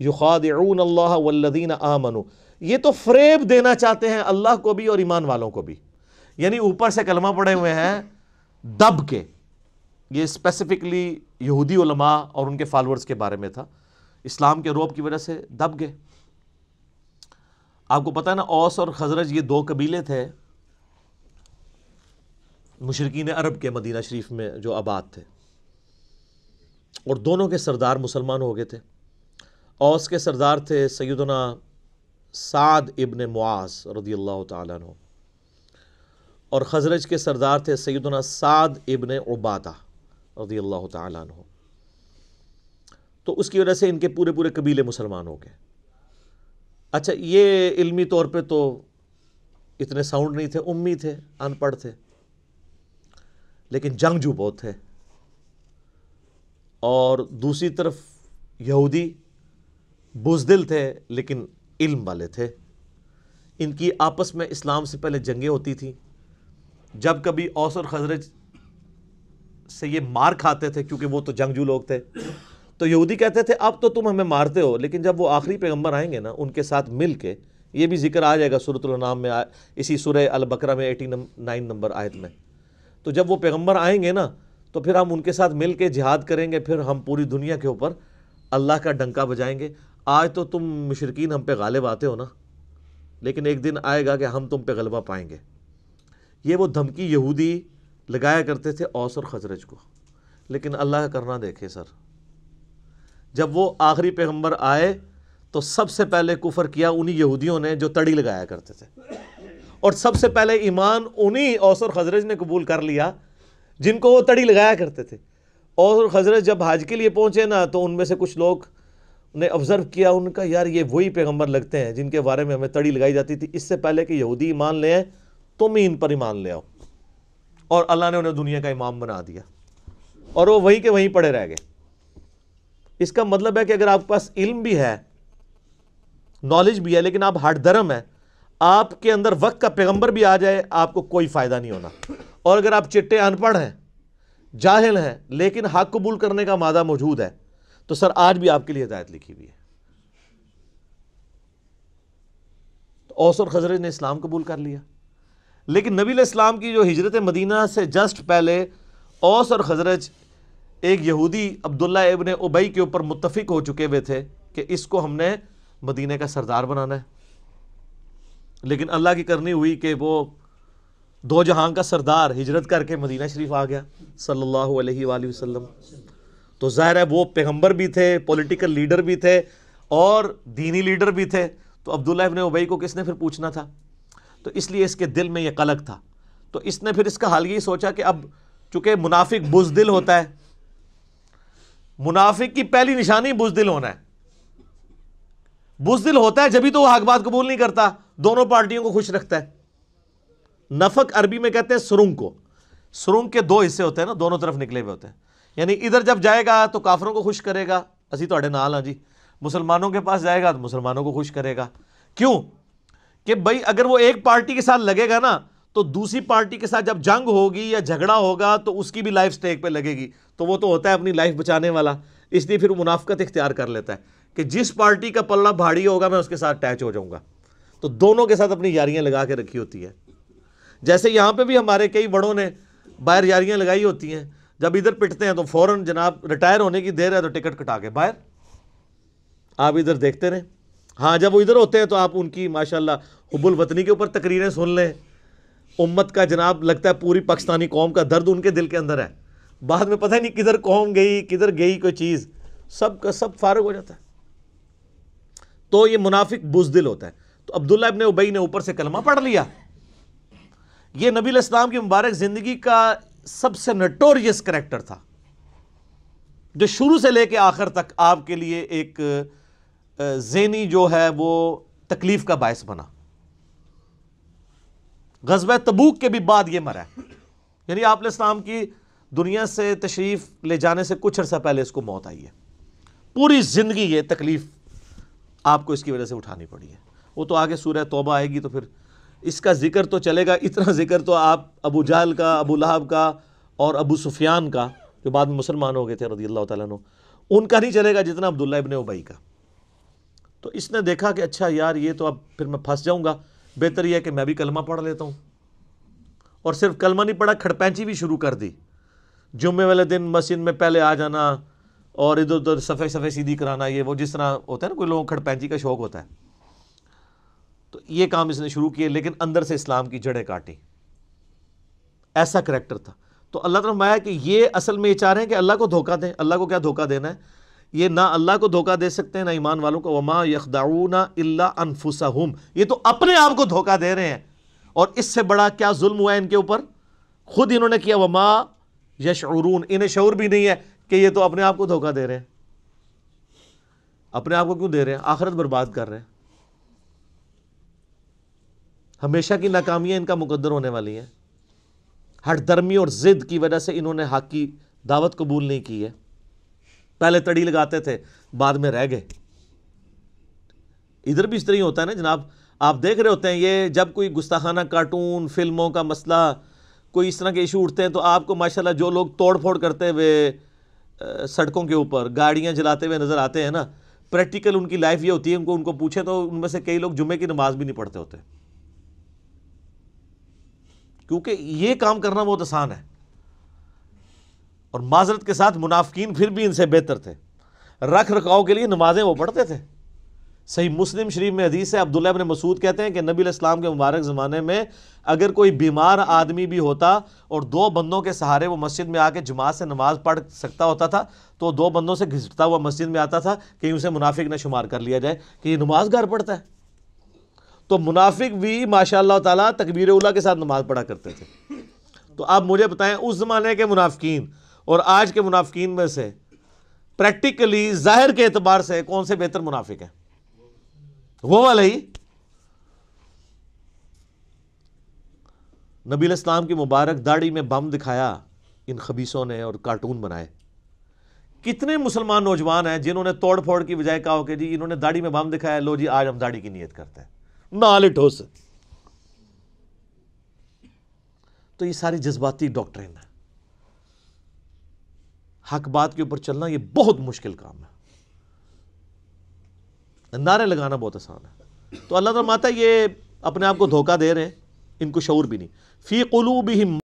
युखादून अल्लाह वल्लिन आमनु ये तो फ्रेब देना चाहते हैं अल्लाह को भी और ईमान वालों को भी यानी ऊपर से कलमा पड़े हुए हैं दब के ये स्पेसिफिकली यहूदी उलमा और उनके फॉलोअर्स के बारे में था इस्लाम के रोब की वजह से दब गए आपको पता है ना ओस और खजरज ये दो कबीले थे मुशरकिन अरब के मदीना शरीफ में जो आबाद थे और दोनों के सरदार मुसलमान हो गए थे औस के सरदार थे सैदना साद इबन मुआस रदी अल्लाह तु और खजरज के सरदार थे सैदना साद इबन उबादा रदी अल्लाह त तो उसकी वजह से इनके पूरे पूरे कबीले मुसलमान हो गए अच्छा ये इलमी तौर पर तो इतने साउंड नहीं थे उम्मी थे अनपढ़ थे लेकिन जंगजू बहुत थे और दूसरी तरफ यहूदी बुजदिल थे लेकिन इल्म वाले थे इनकी आपस में इस्लाम से पहले जंगें होती थी जब कभी औस और खजरज से ये मार खाते थे क्योंकि वो तो जंगजू लोग थे तो यहूदी कहते थे अब तो तुम हमें मारते हो लेकिन जब वो आखिरी पैगम्बर आएंगे ना उनके साथ मिल के ये भी जिक्र आ जाएगा सूरतुल्नाम में इसी सुरह अल बकरा में एटी नम, नाइन नंबर आयत में तो जब वो पैगम्बर आएंगे ना तो फिर हम उनके साथ मिल के जिहाद करेंगे फिर हम पूरी दुनिया के ऊपर अल्लाह का डंका बजाएंगे आज तो तुम मुशरकिन हम पे गालिब आते हो ना लेकिन एक दिन आएगा कि हम तुम पे गलबा पाएंगे ये वो धमकी यहूदी लगाया करते थे औस और खजरज को लेकिन अल्लाह का करना देखे सर जब वो आखिरी पैगम्बर आए तो सबसे पहले कुफर किया उन्हीं यहूदियों ने जो तड़ी लगाया करते थे और सबसे पहले ईमान उन्हीं औस और खजरज ने कबूल कर लिया जिनको वो तड़ी लगाया करते थे और खजरत जब हाज के लिए पहुँचे ना तो उनमें से कुछ लोग ने ऑब्ज़र्व किया उनका यार ये वही पैगंबर लगते हैं जिनके बारे में हमें तड़ी लगाई जाती थी इससे पहले कि यहूदी ईमान ले आए तुम ही इन पर ईमान ले आओ और अल्लाह ने उन्हें दुनिया का इमाम बना दिया और वो वहीं के वहीं पड़े रह गए इसका मतलब है कि अगर आपके पास इल्म भी है नॉलेज भी है लेकिन आप हर धर्म है आपके अंदर वक्त का पैगंबर भी आ जाए आपको कोई फ़ायदा नहीं होना और अगर आप चिट्टे अनपढ़ हैं जाहिल हैं लेकिन हक कबूल करने का मादा मौजूद है तो सर आज भी आपके लिए हदायत लिखी हुई है तो औस और खजरत ने इस्लाम कबूल कर लिया लेकिन नबी इस्लाम की जो हिजरत मदीना से जस्ट पहले औस और खजरज एक यहूदी अब्दुल्ला इबन उबई के ऊपर मुतफिक हो चुके हुए थे कि इसको हमने मदीने का सरदार बनाना है लेकिन अल्लाह की करनी हुई कि वो दो जहां का सरदार हिजरत करके मदीना शरीफ आ गया सल्लल्लाहु अलैहि वसल्लम तो ज़ाहिर है वो पैगम्बर भी थे पॉलिटिकल लीडर भी थे और दीनी लीडर भी थे तो अब्दुल्ला इब्ने उबई को किसने फिर पूछना था तो इसलिए इसके दिल में ये कलक था तो इसने फिर इसका हाल ये सोचा कि अब चूंकि मुनाफिक बुजदिल होता है मुनाफिक की पहली निशानी बुजदिल होना है बुजदिल होता है जब तो वह हकबात बात कबूल नहीं करता दोनों पार्टियों को खुश रखता है नफक अरबी में कहते हैं सुरुंग को सुरुंग के दो हिस्से होते हैं ना दोनों तरफ निकले हुए होते हैं यानी इधर जब जाएगा तो काफरों को खुश करेगा असी थोड़े नाल हाँ जी मुसलमानों के पास जाएगा तो मुसलमानों को खुश करेगा क्यों कि भाई अगर वो एक पार्टी के साथ लगेगा ना तो दूसरी पार्टी के साथ जब जंग होगी या झगड़ा होगा तो उसकी भी लाइफ स्टेक पे लगेगी तो वो तो होता है अपनी लाइफ बचाने वाला इसलिए फिर मुनाफ्त इख्तियार कर लेता है कि जिस पार्टी का पल्ला भारी होगा मैं उसके साथ अटैच हो जाऊँगा तो दोनों के साथ अपनी यारियाँ लगा के रखी होती है जैसे यहाँ पर भी हमारे कई बड़ों ने बाहर यारियाँ लगाई होती हैं जब इधर पिटते हैं तो फ़ौरन जनाब रिटायर होने की देर है तो टिकट कटा के बाहर आप इधर देखते रहें हाँ जब वो इधर होते हैं तो आप उनकी माशाल्लाह हुबुल वतनी के ऊपर तकरीरें सुन लें उम्मत का जनाब लगता है पूरी पाकिस्तानी कौम का दर्द उनके दिल के अंदर है बाद में पता नहीं किधर कौम गई किधर गई कोई चीज़ सब का सब फारग हो जाता है तो ये मुनाफिक बुजदिल होता है तो अब्दुल्ला इबन उबई ने ऊपर से कलमा पढ़ लिया ये नबी इस्लाम की मुबारक ज़िंदगी का सबसे नटोरियस करेक्टर था जो शुरू से लेके आखिर तक आपके लिए एक जेनी जो है वो तकलीफ का बायस बना गजब तबूक के भी बाद ये मरा यानी आप इस्लाम की दुनिया से तशरीफ ले जाने से कुछ अर्सा पहले इसको मौत आई है पूरी ज़िंदगी ये तकलीफ़ आपको इसकी वजह से उठानी पड़ी है वो तो आगे सूर्य तोबा आएगी तो फिर इसका ज़िक्र तो चलेगा इतना ज़िक्र तो आप अबू जहल का अबू लहाब का और अबू सुफियान का जो बाद में मुसलमान हो गए थे रदी अल्लाह तु उनका नहीं चलेगा जितना अब्दुल्ला इबन उबई का तो इसने देखा कि अच्छा यार ये तो अब फिर मैं फंस जाऊँगा बेहतर यह है कि मैं भी कलमा पढ़ लेता हूँ और सिर्फ कलमा नहीं पढ़ा खड़पैंची भी शुरू कर दी जुम्मे वाले दिन मस्जिद में पहले आ जाना और इधर उधर सफ़े सफ़े सीधी कराना ये वो जिस तरह होता है ना कोई लोगों को खड़पैंची का शौक़ होता है तो ये काम इसने शुरू किए लेकिन अंदर से इस्लाम की जड़ें काटी ऐसा करेक्टर था तो अल्लाह तरफ माया कि ये असल में ये चाह रहे हैं कि अल्लाह को धोखा दें अल्लाह को क्या धोखा देना है ये ना अल्लाह को धोखा दे सकते हैं ना ईमान वालों को वमा यखदाऊना इल्ला अनफुसहुम ये तो अपने आप को धोखा दे रहे हैं और इससे बड़ा क्या जुल्म हुआ है इनके ऊपर खुद इन्होंने किया वमा यशरून इन्हें शौर भी नहीं है कि ये तो अपने आप को धोखा दे रहे हैं अपने आप को क्यों दे रहे हैं आखिरत बर्बाद कर रहे हैं हमेशा की नाकामियाँ इनका मुकद्दर होने वाली हैं हटदर्मी और ज़िद की वजह से इन्होंने हक की दावत कबूल नहीं की है पहले तड़ी लगाते थे बाद में रह गए इधर भी इस तरह ही होता है ना जनाब आप देख रहे होते हैं ये जब कोई गुस्ताखाना कार्टून फिल्मों का मसला कोई इस तरह के इशू उठते हैं तो आपको माशाल्लाह जो लोग तोड़ फोड़ करते हुए सड़कों के ऊपर गाड़ियाँ जलाते हुए नज़र आते हैं ना प्रैक्टिकल उनकी लाइफ ये होती है उनको उनको पूछे तो उनमें से कई लोग जुमे की नमाज़ भी नहीं पढ़ते होते क्योंकि ये काम करना बहुत आसान है और माजरत के साथ मुनाफिन फिर भी इनसे बेहतर थे रख रखाव के लिए नमाजें वो पढ़ते थे सही मुस्लिम शरीफ में हदीस है अब्दुल्ला इबन मसूद कहते हैं कि नबी इस्लाम के मुबारक ज़माने में अगर कोई बीमार आदमी भी होता और दो बंदों के सहारे वो मस्जिद में आके जमात से नमाज पढ़ सकता होता था तो दो बंदों से घिसटता हुआ मस्जिद में आता था कहीं उसे मुनाफिक ने शुमार कर लिया जाए कि ये नमाज घर पढ़ता है तो मुनाफिक भी माशा ताला तकबीर उला के साथ नमाज पढ़ा करते थे तो आप मुझे बताएं उस ज़माने के मुनाफिकीन और आज के मुनाफिकीन में से प्रैक्टिकली ज़ाहिर के अतबार से कौन से बेहतर मुनाफिक हैं वो वाले ही नबी इस्लाम की मुबारक दाढ़ी में बम दिखाया इन खबीसों ने और कार्टून बनाए कितने मुसलमान नौजवान हैं जिन्होंने तोड़ फोड़ की बजाय कहा कि जी इन्होंने दाढ़ी में बम दिखाया लो जी आज हम दाढ़ी की नीयत करते हैं नाल ठोस तो ये सारी जज्बाती डॉक्ट्रिन है हक बात के ऊपर चलना ये बहुत मुश्किल काम है नारे लगाना बहुत आसान है तो अल्लाह तो माता ये अपने आप को धोखा दे रहे हैं इनको शौर भी नहीं फ़ी कलू भी